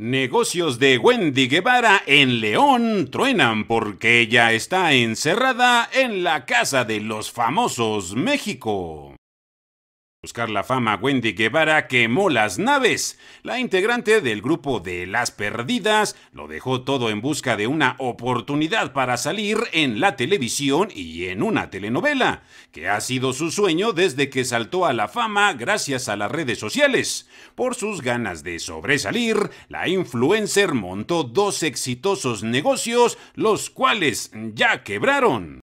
Negocios de Wendy Guevara en León truenan porque ella está encerrada en la casa de los famosos México buscar la fama, Wendy Guevara quemó las naves. La integrante del grupo de Las Perdidas lo dejó todo en busca de una oportunidad para salir en la televisión y en una telenovela, que ha sido su sueño desde que saltó a la fama gracias a las redes sociales. Por sus ganas de sobresalir, la influencer montó dos exitosos negocios, los cuales ya quebraron.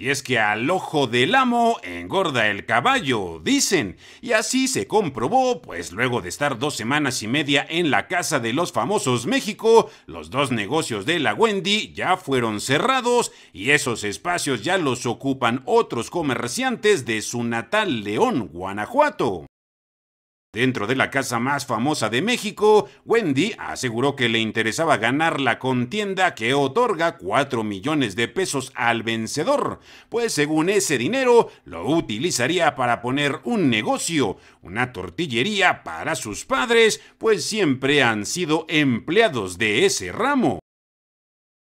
Y es que al ojo del amo engorda el caballo, dicen. Y así se comprobó, pues luego de estar dos semanas y media en la casa de los famosos México, los dos negocios de la Wendy ya fueron cerrados y esos espacios ya los ocupan otros comerciantes de su natal León, Guanajuato. Dentro de la casa más famosa de México, Wendy aseguró que le interesaba ganar la contienda que otorga 4 millones de pesos al vencedor, pues según ese dinero lo utilizaría para poner un negocio, una tortillería para sus padres, pues siempre han sido empleados de ese ramo.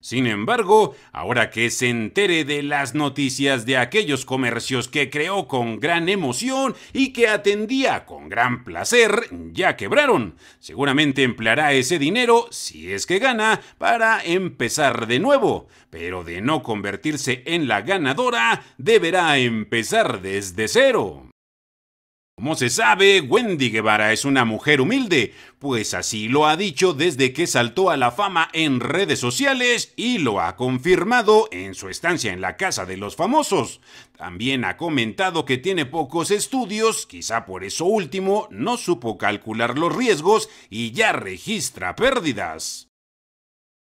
Sin embargo, ahora que se entere de las noticias de aquellos comercios que creó con gran emoción y que atendía con gran placer, ya quebraron. Seguramente empleará ese dinero, si es que gana, para empezar de nuevo. Pero de no convertirse en la ganadora, deberá empezar desde cero. Como se sabe, Wendy Guevara es una mujer humilde, pues así lo ha dicho desde que saltó a la fama en redes sociales y lo ha confirmado en su estancia en la casa de los famosos. También ha comentado que tiene pocos estudios, quizá por eso último no supo calcular los riesgos y ya registra pérdidas.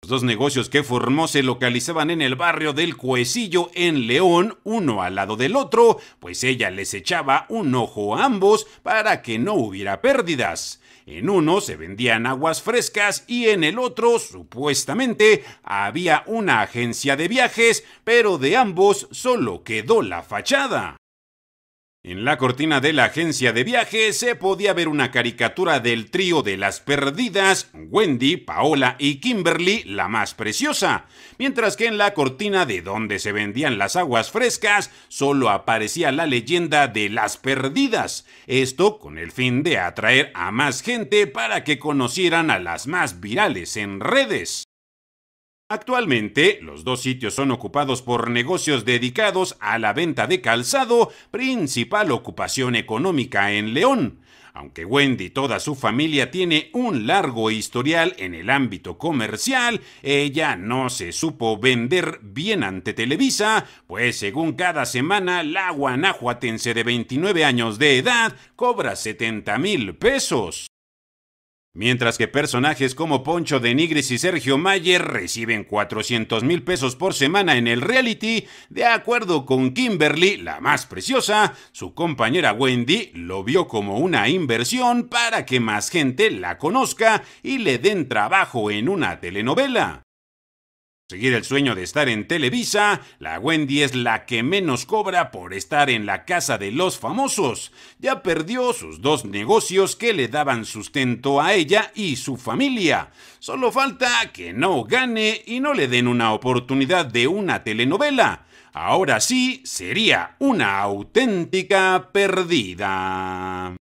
Los dos negocios que formó se localizaban en el barrio del Cuecillo en León, uno al lado del otro, pues ella les echaba un ojo a ambos para que no hubiera pérdidas. En uno se vendían aguas frescas y en el otro, supuestamente, había una agencia de viajes, pero de ambos solo quedó la fachada. En la cortina de la agencia de viaje se podía ver una caricatura del trío de las perdidas, Wendy, Paola y Kimberly, la más preciosa, mientras que en la cortina de donde se vendían las aguas frescas solo aparecía la leyenda de las perdidas, esto con el fin de atraer a más gente para que conocieran a las más virales en redes. Actualmente, los dos sitios son ocupados por negocios dedicados a la venta de calzado, principal ocupación económica en León. Aunque Wendy y toda su familia tiene un largo historial en el ámbito comercial, ella no se supo vender bien ante Televisa, pues según cada semana la guanajuatense de 29 años de edad cobra 70 mil pesos. Mientras que personajes como Poncho de Nigris y Sergio Mayer reciben 400 mil pesos por semana en el reality, de acuerdo con Kimberly, la más preciosa, su compañera Wendy lo vio como una inversión para que más gente la conozca y le den trabajo en una telenovela. Seguir el sueño de estar en Televisa, la Wendy es la que menos cobra por estar en la casa de los famosos. Ya perdió sus dos negocios que le daban sustento a ella y su familia. Solo falta que no gane y no le den una oportunidad de una telenovela. Ahora sí sería una auténtica perdida.